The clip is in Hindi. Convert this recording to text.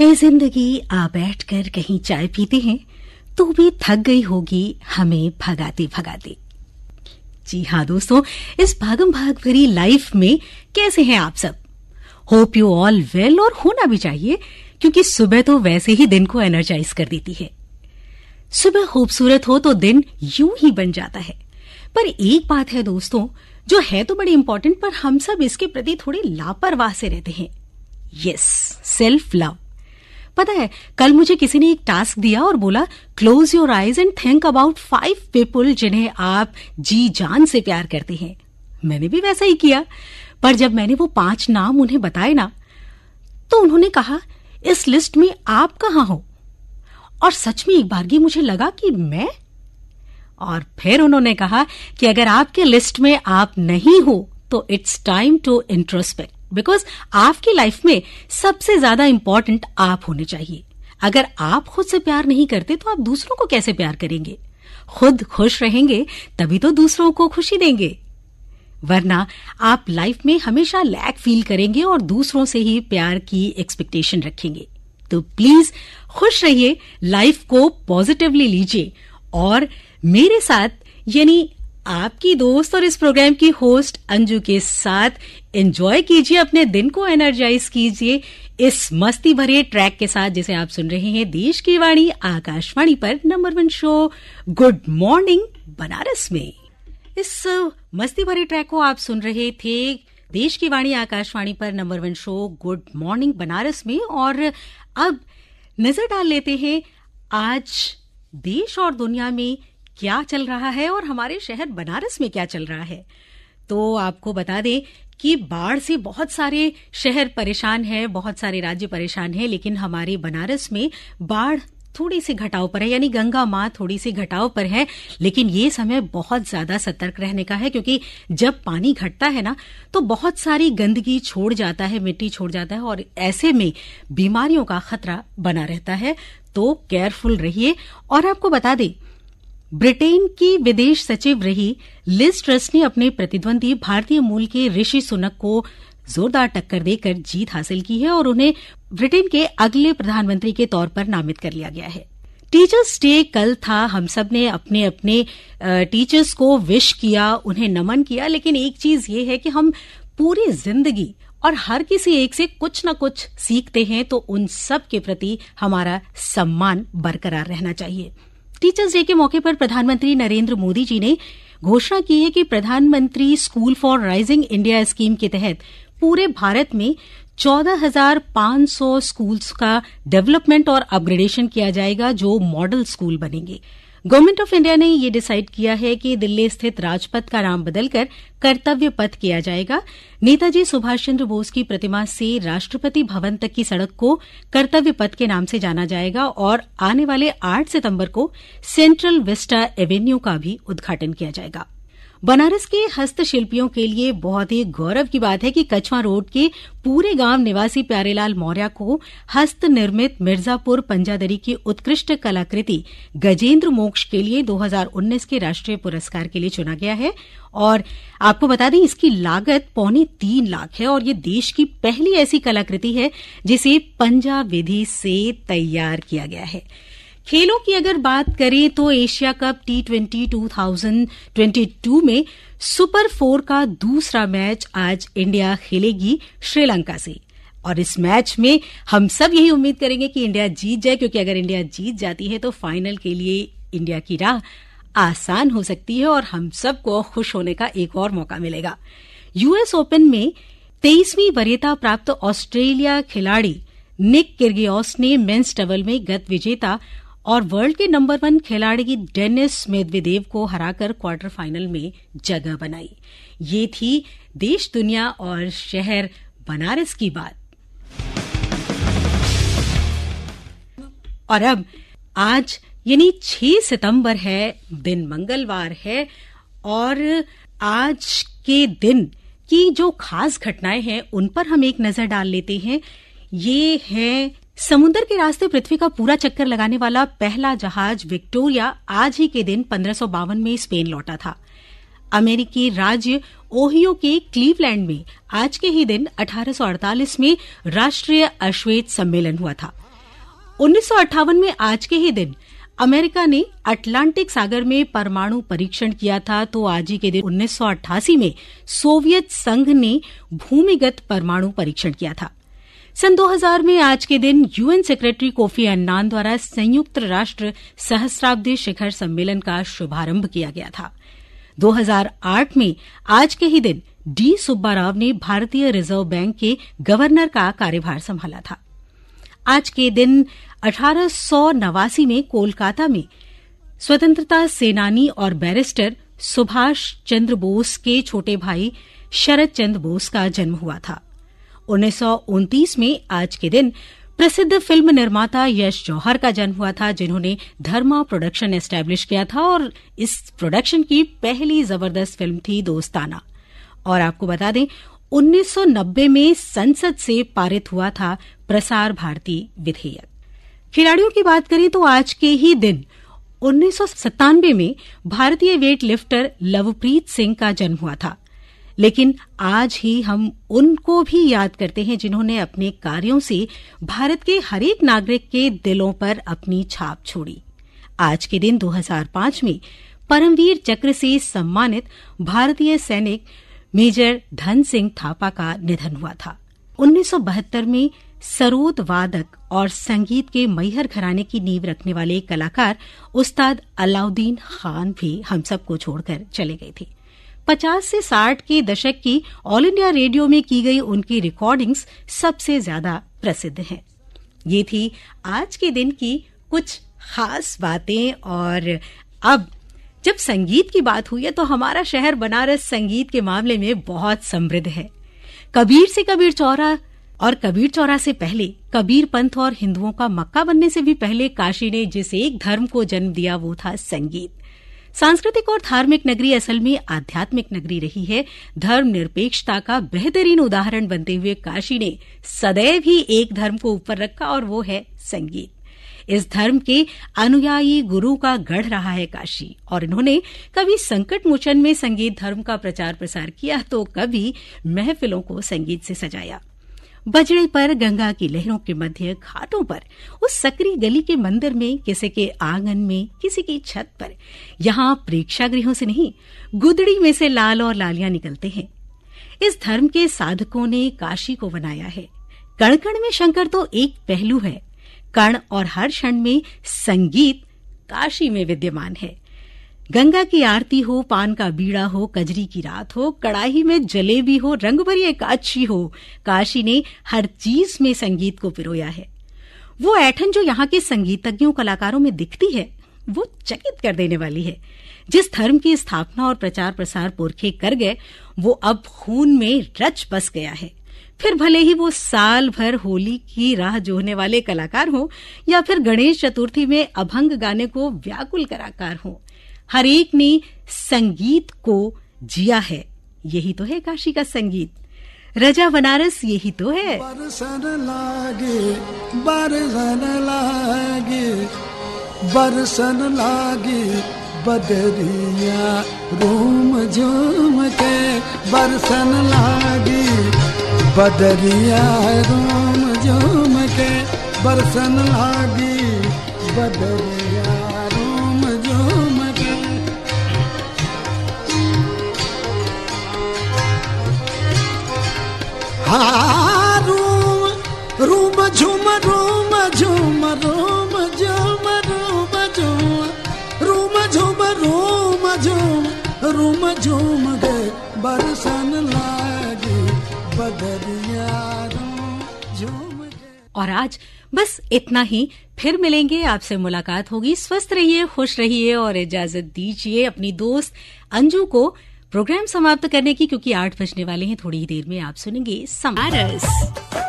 ए जिंदगी आ बैठकर कहीं चाय पीते हैं तो भी थक गई होगी हमें भगाते भगाते जी हाँ दोस्तों इस भागम भाग भरी लाइफ में कैसे हैं आप सब होप यू ऑल वेल और होना भी चाहिए क्योंकि सुबह तो वैसे ही दिन को एनर्जाइज कर देती है सुबह खूबसूरत हो तो दिन यूं ही बन जाता है पर एक बात है दोस्तों जो है तो बड़ी इंपॉर्टेंट पर हम सब इसके प्रति थोड़े लापरवाह से रहते हैं यस सेल्फ लव पता है कल मुझे किसी ने एक टास्क दिया और बोला close your eyes and think about five people जिन्हें आप जी जान से प्यार करते हैं मैंने भी वैसा ही किया पर जब मैंने वो पांच नाम उन्हें बताए ना तो उन्होंने कहा इस लिस्ट में आप कहा हो और सच में एक बारगी मुझे लगा कि मैं और फिर उन्होंने कहा कि अगर आपके लिस्ट में आप नहीं हो तो it's time to introspect because आपकी लाइफ में सबसे ज्यादा इंपॉर्टेंट आप होने चाहिए अगर आप खुद से प्यार नहीं करते तो आप दूसरों को कैसे प्यार करेंगे खुद खुश रहेंगे तभी तो दूसरों को खुशी देंगे वरना आप लाइफ में हमेशा लैक फील करेंगे और दूसरों से ही प्यार की एक्सपेक्टेशन रखेंगे तो प्लीज खुश रहिए लाइफ को पॉजिटिवली लीजिए और मेरे साथ यानी आपकी दोस्त और इस प्रोग्राम की होस्ट अंजू के साथ एंजॉय कीजिए अपने दिन को एनर्जाइज कीजिए इस मस्ती भरे ट्रैक के साथ जिसे आप सुन रहे हैं देश की वाणी आकाशवाणी पर number one show good morning Banaras में इस मस्ती भरे ट्रैक को आप सुन रहे थे देश की वाणी आकाशवाणी पर number one show good morning Banaras में और अब नजर डाल लेते हैं आज देश और दुनिया में क्या चल रहा है और हमारे शहर बनारस में क्या चल रहा है तो आपको बता दें कि बाढ़ से बहुत सारे शहर परेशान है बहुत सारे राज्य परेशान है लेकिन हमारे बनारस में बाढ़ थोड़ी सी घटाव पर है यानी गंगा माँ थोड़ी सी घटाव पर है लेकिन ये समय बहुत ज्यादा सतर्क रहने का है क्योंकि जब पानी घटता है ना तो बहुत सारी गंदगी छोड़ जाता है मिट्टी छोड़ जाता है और ऐसे में बीमारियों का खतरा बना रहता है तो केयरफुल रहिए और आपको बता दें ब्रिटेन की विदेश सचिव रही लिज ट्रस्ट ने अपने प्रतिद्वंदी भारतीय मूल के ऋषि सुनक को जोरदार टक्कर देकर जीत हासिल की है और उन्हें ब्रिटेन के अगले प्रधानमंत्री के तौर पर नामित कर लिया गया है टीचर्स डे कल था हम सब ने अपने अपने टीचर्स को विश किया उन्हें नमन किया लेकिन एक चीज ये है कि हम पूरी जिंदगी और हर किसी एक से कुछ ना कुछ सीखते हैं तो उन सब के प्रति हमारा सम्मान बरकरार रहना चाहिए टीचर्स डे के मौके पर प्रधानमंत्री नरेंद्र मोदी जी ने घोषणा की है कि प्रधानमंत्री school for rising India scheme के तहत पूरे भारत में 14,500 स्कूल्स का डेवलपमेंट और अपग्रेडेशन किया जाएगा जो मॉडल स्कूल बनेंगे गवर्नमेंट ऑफ इंडिया ने ये डिसाइड किया है कि दिल्ली स्थित राजपथ का नाम बदलकर कर्तव्य पथ किया जाएगा नेताजी सुभाष चंद्र बोस की प्रतिमा से राष्ट्रपति भवन तक की सड़क को कर्तव्य पथ के नाम से जाना जाएगा और आने वाले आठ सितंबर को सेंट्रल वेस्टा एवेन्यू का भी उद्घाटन किया जाएगा बनारस के हस्तशिल्पियों के लिए बहुत ही गौरव की बात है कि कछवा रोड के पूरे गांव निवासी प्यारेलाल मौर्य को हस्त निर्मित मिर्जापुर पंजादरी की उत्कृष्ट कलाकृति गजेंद्र मोक्ष के लिए 2019 के राष्ट्रीय पुरस्कार के लिए चुना गया है और आपको बता दें इसकी लागत पौने तीन लाख है और ये देश की पहली ऐसी कलाकृति है जिसे पंजा विधि से तैयार किया गया है खेलों की अगर बात करें तो Asia cup T twenty two thousand twenty two में सुपर फोर का दूसरा मैच आज इंडिया खेलेगी श्रीलंका से और इस मैच में हम सब यही उम्मीद करेंगे कि इंडिया जीत जाए क्योंकि अगर इंडिया जीत जाती है तो फाइनल के लिए इंडिया की राह आसान हो सकती है और हम सबको खुश होने का एक और मौका मिलेगा यूएस ओपन में तेईसवीं वरीयता प्राप्त ऑस्ट्रेलिया खिलाड़ी निक किर्गियोस ने मेंस डबल में गत विजेता और वर्ल्ड के नंबर वन खिलाड़ी डेनिस मेदवेदेव को हराकर क्वार्टर फाइनल में जगह बनाई ये थी देश दुनिया और शहर बनारस की बात और अब आज यानी 6 सितंबर है दिन मंगलवार है और आज के दिन की जो खास घटनाएं हैं उन पर हम एक नजर डाल लेते हैं ये है समुद्र के रास्ते पृथ्वी का पूरा चक्कर लगाने वाला पहला जहाज विक्टोरिया आज ही के दिन पंद्रह में स्पेन लौटा था अमेरिकी राज्य ओहियो के क्लीवलैंड में आज के ही दिन 1848 में राष्ट्रीय अश्वेत सम्मेलन हुआ था उन्नीस में आज के ही दिन अमेरिका ने अटलांटिक सागर में परमाणु परीक्षण किया था तो आज ही के दिन उन्नीस में सोवियत संघ ने भूमिगत परमाणु परीक्षण किया था सन 2000 में आज के दिन यूएन सेक्रेटरी कोफी अन्नान द्वारा संयुक्त राष्ट्र सहस्राब्दी शिखर सम्मेलन का शुभारंभ किया गया था 2008 में आज के ही दिन डी सुब्बा राव ने भारतीय रिजर्व बैंक के गवर्नर का कार्यभार संभाला था आज के दिन अठारह में कोलकाता में स्वतंत्रता सेनानी और बैरिस्टर सुभाष चंद्र बोस के छोटे भाई शरद चंद्र बोस का जन्म हुआ था उन्नीस में आज के दिन प्रसिद्ध फिल्म निर्माता यश जौहर का जन्म हुआ था जिन्होंने धर्मा प्रोडक्शन एस्टेब्लिश किया था और इस प्रोडक्शन की पहली जबरदस्त फिल्म थी दोस्ताना और आपको बता दें 1990 में संसद से पारित हुआ था प्रसार भारती विधेयक खिलाड़ियों की बात करें तो आज के ही दिन उन्नीस में भारतीय वेट लिफ्टर लवप्रीत सिंह का जन्म हुआ था लेकिन आज ही हम उनको भी याद करते हैं जिन्होंने अपने कार्यों से भारत के हरेक नागरिक के दिलों पर अपनी छाप छोड़ी आज के दिन 2005 में परमवीर चक्र से सम्मानित भारतीय सैनिक मेजर धन सिंह थापा का निधन हुआ था 1972 में सरोद वादक और संगीत के मैहर घराने की नींव रखने वाले कलाकार उस्ताद अलाउद्दीन खान भी हम सबको छोड़कर चले गए थे पचास से साठ के दशक की ऑल इंडिया रेडियो में की गई उनकी रिकॉर्डिंग्स सबसे ज्यादा प्रसिद्ध हैं ये थी आज के दिन की कुछ खास बातें और अब जब संगीत की बात हुई है तो हमारा शहर बनारस संगीत के मामले में बहुत समृद्ध है कबीर से कबीर चौरा और कबीर चौरा से पहले कबीर पंथ और हिंदुओं का मक्का बनने से भी पहले काशी ने जिस एक धर्म को जन्म दिया वो था संगीत सांस्कृतिक और धार्मिक नगरी असल में आध्यात्मिक नगरी रही है धर्मनिरपेक्षता का बेहतरीन उदाहरण बनते हुए काशी ने सदैव ही एक धर्म को ऊपर रखा और वो है संगीत इस धर्म के अनुयायी गुरु का गढ़ रहा है काशी और इन्होंने कभी संकट मोचन में संगीत धर्म का प्रचार प्रसार किया तो कभी महफिलों को संगीत से सजाया बजड़े पर गंगा की लहरों के मध्य घाटों पर उस सक्री गली के मंदिर में किसी के आंगन में किसी की छत पर यहाँ प्रेक्षागृहों से नहीं गुदड़ी में से लाल और लालियां निकलते हैं इस धर्म के साधकों ने काशी को बनाया है कण कण में शंकर तो एक पहलू है कण और हर क्षण में संगीत काशी में विद्यमान है गंगा की आरती हो पान का बीड़ा हो कजरी की रात हो कड़ाही में जलेबी हो रंग भरी एकाक्षी हो काशी ने हर चीज में संगीत को पिरोया है वो ऐठन जो यहाँ के संगीतज्ञों कलाकारों में दिखती है वो चकित कर देने वाली है जिस धर्म की स्थापना और प्रचार प्रसार पुरखे कर गए वो अब खून में रच बस गया है फिर भले ही वो साल भर होली की राह जोहने वाले कलाकार हो या फिर गणेश चतुर्थी में अभंग गाने को व्याकुल कलाकार हो हर एक ने संगीत को जिया है यही तो है काशी का संगीत रजा बनारस यही तो है बरसन लागे बरसन लागे बरसन लागे बदरिया रोम झूम के बरसन लागे बदरिया रोम झूम के बरसन लागे बदरिया रूम रूम झूम रूम झूम रूम रूम रूम रूम रूम गे बरसन बदरिया और आज बस इतना ही फिर मिलेंगे आपसे मुलाकात होगी स्वस्थ रहिए खुश रहिए और इजाजत दीजिए अपनी दोस्त अंजू को प्रोग्राम समाप्त करने की क्योंकि आठ बजने वाले हैं थोड़ी ही देर में आप सुनेंगे समारस